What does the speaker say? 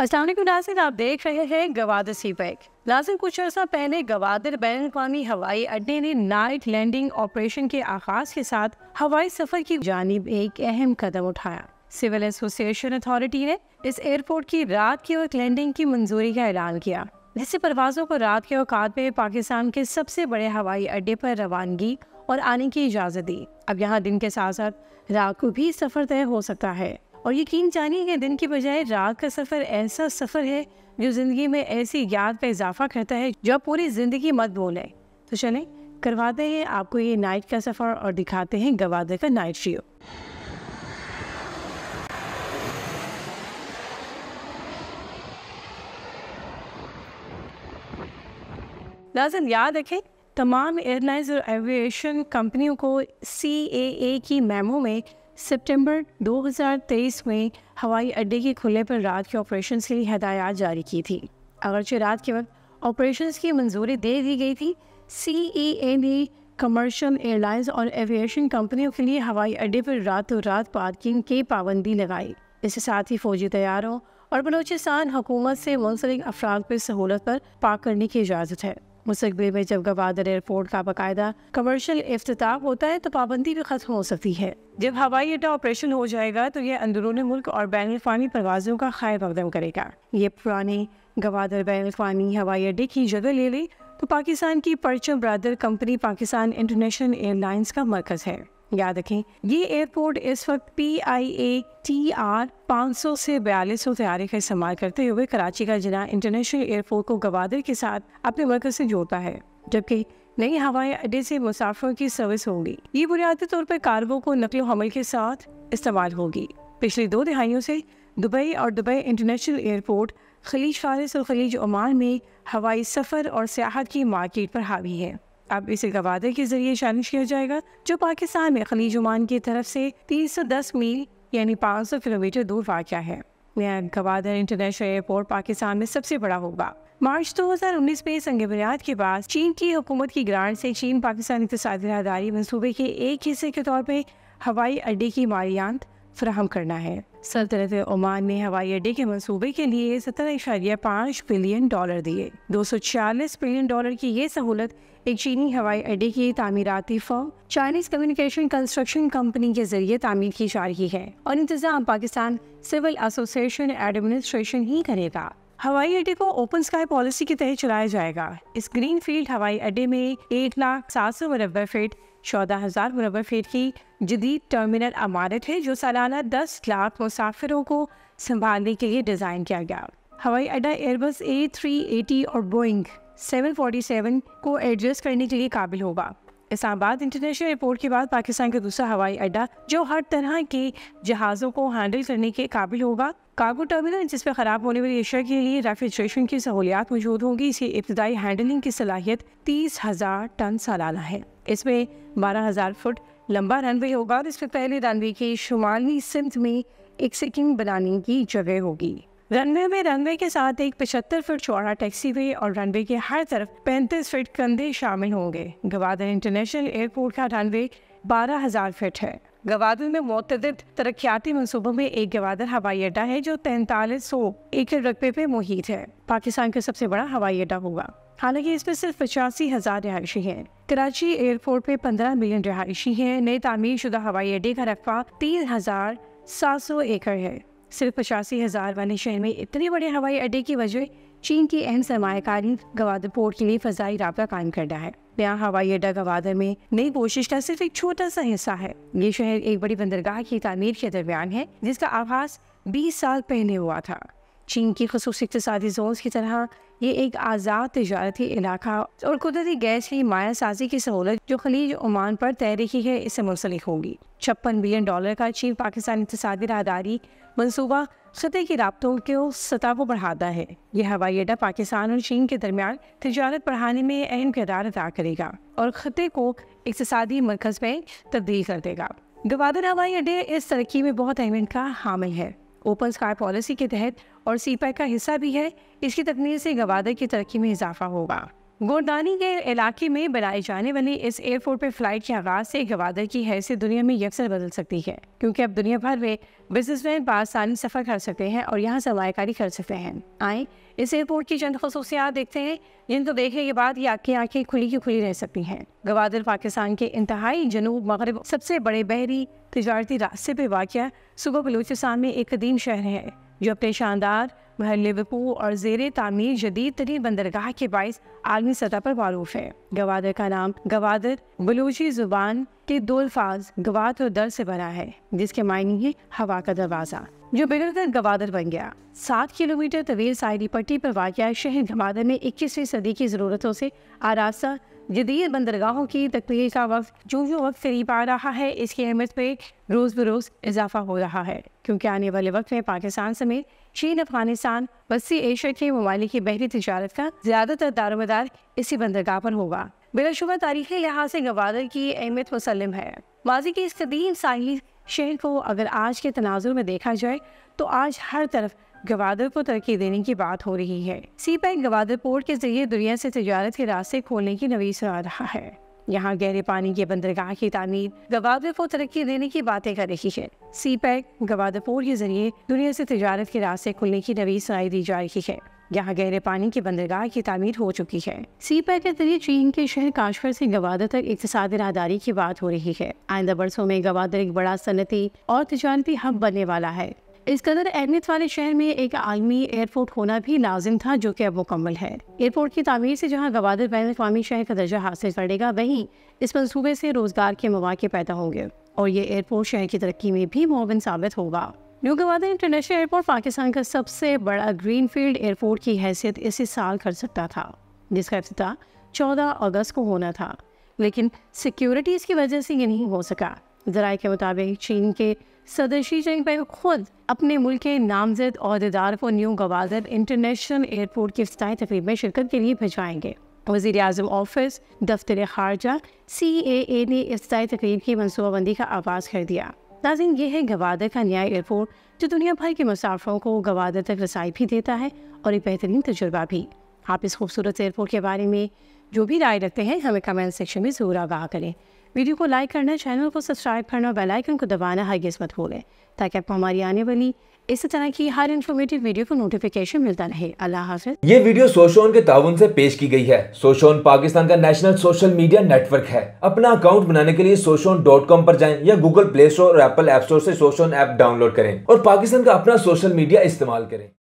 असलम नासिर आप देख रहे हैं गवादर सी पैक नाजिर कुछ अर्सा पहले गवादर बैन अवी हवाई अड्डे ने नाइट लैंडिंग ऑपरेशन के आगाज के साथ हवाई सफर की जानब एक अहम कदम उठाया सिविल एसोसिएशन अथॉरिटी ने इस एयरपोर्ट की रात की वक्त लैंडिंग की मंजूरी का ऐलान किया जिससे परवाजों को रात के अवकात में पाकिस्तान के सबसे बड़े हवाई अड्डे पर रवानगी और आने की इजाज़त दी अब यहाँ दिन के साथ साथ रात को भी सफर तय हो सकता है और यकीन जानिए कि दिन के बजाय रात का सफ़र ऐसा सफ़र है जो ज़िंदगी में ऐसी याद पर इजाफा करता है जो आप पूरी ज़िंदगी मत भूलें तो चलें करवाते हैं आपको ये नाइट का सफ़र और दिखाते हैं गवादे का नाइट शो लाजन याद रखें तमाम एयरलाइंस और एविएशन कंपनियों को सी की मेमो में सितंबर 2023 में हवाई अड्डे के खुले पर रात के ऑपरेशन के लिए हदायत जारी की थी अगरचे रात के वक्त ऑपरेशन की मंजूरी दे दी गई थी सी ई ए ने कमर्शल एयरलाइंस और एविएशन कंपनियों के लिए हवाई अड्डे पर रातों रात पार्किंग की पाबंदी लगाई इसके साथ ही फौजी तैयारों और बलोचिस्तान हुकूमत से मुंसलिक अफराद पर सहूलत पर पार्क करने की इजाज़त है मुस्तबिल में जब गवादर एयरपोर्ट का बाकायदा कमर्शियल अफ्ताह होता है तो पाबंदी भी ख़त्म हो सकती है जब हवाई अड्डा ऑपरेशन हो जाएगा तो यह अंदरून मुल्क और बैन अवी परवाजों का खैर मकदम करेगा ये पुराने गवादर बैन अवी हवाई अड्डे की जगह ले ली तो पाकिस्तान की परचम ब्रादर कंपनी पाकिस्तान इंटरनेशनल एयरलाइंस का मरकज़ है याद रखें ये एयरपोर्ट इस वक्त P I A T R पाँच सौ से बयालीस सौ तैयारी का इस्तेमाल करते हुए कराची का जिना इंटरनेशनल एयरपोर्ट को गवादर के साथ अपने मरकज से जोड़ता है जबकि नई हवाई अड्डे से मुसाफिरों की सर्विस होगी ये बुनियादी तौर पर कार्गो को नकलो हमल के साथ इस्तेमाल होगी पिछले दो दहाइयों से दुबई और दुबई इंटरनेशनल एयरपोर्ट खलीज फारिस और खलीज ओमान में हवाई सफ़र और सियाहत की मार्केट पर हावी है अब इसे गवादर के जरिए चैलेंज किया जाएगा जो पाकिस्तान में खलीज उमान की तरफ से 310 मील यानी 500 किलोमीटर दूर वाक़ है नया गवादर इंटरनेशनल एयरपोर्ट पाकिस्तान में सबसे बड़ा होगा मार्च 2019 में संग बुनियाद के बाद चीन की हुकूमत की ग्रांट से चीन पाकिस्तान इकतदी राहदारी मनसूबे के एक हिस्से के तौर पर हवाई अड्डे की मालियात फ्राहम करना है सल्तनत ओमान ने हवाई अड्डे के मंसूबे के लिए सत्रह इशारिया पाँच बिलियन डॉलर दिए दो सौ छियालीस बिलियन डॉलर की ये सहूलत एक चीनी हवाई अड्डे की तमीराती firm Chinese communication construction company के जरिए तामीर की जा रही है और इंतजाम पाकिस्तान सिविल एसोसिएशन एडमिनिस्ट्रेशन ही करेगा हवाई अड्डे को ओपन स्काई पॉलिसी के तहत चलाया जाएगा इस ग्रीन फील्ड हवाई अड्डे में एक लाख सात सौ मुरबा फीट चौदह हज़ार मुरबा फीट की जदीद टर्मिनल अमारत है जो सालाना दस लाख मुसाफिरों को संभालने के लिए डिज़ाइन किया गया हवाई अड्डा एयरबस ए थ्री एटी और बोइंग सेवन फोर्टी सेवन को एडजस्ट करने के लिए काबिल होगा इस्लाबाद इंटरनेशनल एयरपोर्ट के बाद पाकिस्तान का दूसरा हवाई अड्डा जो हर तरह के जहाज़ों को हैंडल करने के काबिल होगा कार्गो टर्मिनल जिस पर ख़राब होने वाली एशिया के लिए रेफ्रिजरेशन की सहूलियात मौजूद होंगी इसकी इब्तदाई हैंडलिंग की सलाहियत तीस हज़ार टन सालाना है इसमें बारह हज़ार फुट लंबा रनवे होगा और इसमें पहले रनवे की शुमाली सिमत में एक सिकिंग बनाने की जगह होगी रनवे में रनवे के साथ एक पचहत्तर फीट चौड़ा टैक्सी वे और रनवे के हर तरफ पैंतीस फीट कंधे शामिल होंगे गवादर इंटरनेशनल एयरपोर्ट का रनवे बारह हजार फीट है गवादर में मतदद तरक्याती मनसूबों में एक गवादर हवाई अड्डा है जो तैंतालीस सौ एकड़ रकबे पे मुहित है पाकिस्तान का सबसे बड़ा हवाई अड्डा होगा हालांकि इसमें सिर्फ पचासी हज़ार रिहायशी हैं कराची एयरपोर्ट पे पंद्रह मिलियन रिहायशी हैं नए तामीर शुदा हवाई अड्डे का रकबा तीन हज़ार सात सौ एकड़ है सिर्फ पचासी हज़ार वाले शहर में इतने बड़े हवाई अड्डे की वजह चीन की अहम सरमाकारी गवादर पोर्ट के लिए फजाई रहा कायम कर रहा है नया हवाई अड्डा गवादर में नई कोशिश का सिर्फ एक छोटा सा हिस्सा है ये शहर एक बड़ी बंदरगाह की तमीर के दरमियान है जिसका आभास बीस साल पहले हुआ था चीन की खसूस इकतदी जोन की तरह ये एक आज़ाद तजारती इलाका और कुदरती गैस की माया साजी की सहूलत जो खलीज ओमान पर तहरीकी है इससे मुंसलिक होगी छप्पन बिलियन डॉलर का चीन पाकिस्तान इकतदी राहदारी मनसूबा सतह के रबतों को सतह को बढ़ाता है यह हवाई अड्डा पाकिस्तान और चीन के दरमियान तजारत बढ़ाने में अहम किरदार अदा करेगा और खतरे को इकतदी मरकज़ में तब्दील कर देगा गवादर हवाई अड्डे इस तरक्की में बहुत अहमियत का हामिल है ओपन स्काई पॉलिसी के तहत और सी का हिस्सा भी है इसकी तकनीक से गवादर की तरक्की में इजाफा होगा गोरदानी के इलाके में बनाए जाने वाली इस एयरपोर्ट पर फ्लाइट के आगाज़ से गवादर की हैसियत दुनिया में यकसर बदल सकती है क्योंकि अब दुनिया भर में बिजनेसमैन पाकिस्तानी सफ़र कर सकते हैं और यहाँ सरमाकारी कर सकते हैं आए इस एयरपोर्ट की चंद खसूसियात देखते हैं जिनको तो देखने के बाद ये आँखें आँखें खुली की खुली रह सकती हैं गवादर पाकिस्तान के इंतहाई जनूब मगरब सबसे बड़े बहरी तजारती रास्ते पर वाक़ सुबह बलूचिस्तान में एक कदीम शहर है जो अपने शानदार महलवपू और जेर तामीर जदीद तरीन बंदरगाह के बायस आलमी सतह पर मरूफ है गवादर का नाम गवादर बलूची जुबान के दो अल्फाज गवाद और दर से बना है जिसके मायने है हवा का दरवाज़ा जो बिगड़कर गवादर बन गया सात किलोमीटर तवील सायरी पट्टी पर वाक़ शहर गवादर में इक्कीसवीं सदी की ज़रूरतों से आरासा जदीद बंदरगाहों की तकमील का वक्त जो जो वक्त करीब आ रहा है इसकी अहमियत पर रोज़ बरोज़ इजाफा हो रहा है क्योंकि आने वाले वक्त में पाकिस्तान समेत चीन अफगानिस्तान बस्ती एशिया के ममालिक की बहरी तजारत का ज़्यादातर दारोमदार इसी बंदरगाह पर होगा बिलाशुबा तारीखी लिहाज से गवादर की अहमियत मुसलम है माजी के इस कदीम साहिल शहर को अगर आज के तनाजुर में देखा जाए तो आज हर तरफ गवादर को तरक्की देने की बात हो रही है सी पैक गवादर पोर्ट के जरिए दुनिया से तजारत के रास्ते खोलने की नवीस आ रहा है यहाँ गहरे पानी के बंदरगाह की तमीर गवादर को तरक्की देने की बातें कर रही है सी पैक गवादरपुर के जरिए दुनिया से तजारत के रास्ते खुलने की नवी सुनाई दी जा रही है यहाँ गहरे पानी की बंदरगाह की तमीर हो चुकी है सी पैक के जरिए चीन के शहर काश्वर से गवादर तक इकतसादी राहदारी की बात हो रही है आइंदा बरसों में गवादर एक बड़ा सनती और तजारती हब बनने वाला है इस कदर अहमियत वाले शहर में एक आलमी एयरपोर्ट होना भी लाजिम था जो कि अब मुकम्मल है एयरपोर्ट की तमीर से जहाँ गवादर बैन अवी शहर का दर्जा हासिल करेगा वहीं इस मनसूबे से रोज़गार के मौाक़े पैदा होंगे और ये एयरपोर्ट शहर की तरक्की में भी मुआवन साबित होगा new Gwadar international airport Pakistan का सबसे बड़ा ग्रीन फील्ड एयरपोर्ट की हैसियत इसी साल कर सकता था जिसका अफ्ताह चौदह अगस्त को होना था लेकिन सिक्योरिटीज़ की वजह से ये नहीं हो सका जराए के मुताबिक चीन के सदर शी जिनपिंग खुद अपने मुल्क के नामजद अहदेदार को न्यू गवादर इंटरनेशनल एयरपोर्ट की अफ्ताही तकरीब में शिरकत के लिए भिजवाएंगे वजीर अजम ऑफिस दफ्तर खारजा सी ए ए ने अफ्ताही तकरीब की मनसूबाबंदी का आगाज़ कर दिया नाजिन ये है गवादर का नया एयरपोर्ट जो दुनिया भर के मुसाफरों को गवादर तक रसाई भी देता है और एक बेहतरीन तजुर्बा भी आप इस खूबसूरत एयरपोर्ट के बारे में जो भी राय रखते हैं हमें कमेंट सेक्शन में ज़रूर आगाह करें वीडियो को लाइक करना चैनल को सब्सक्राइब करना और बेल आइकन को दबाना हरगिज़ मत भूलें ताकि आपको हमारी आने वाली इस तरह की हर इन्फॉर्मेटिव वीडियो को नोटिफिकेशन मिलता रहे अल्लाह हाफिज ये वीडियो सोशोन के ताउन से पेश की गई है सोशोन पाकिस्तान का नेशनल सोशल मीडिया नेटवर्क है अपना अकाउंट बनाने के लिए सोशोन डॉट कॉम पर जाए या गूगल प्ले स्टोर और एप्पल एप स्टोर से सोशोन ऐप डाउनलोड करें और पाकिस्तान का अपना सोशल मीडिया इस्तेमाल करें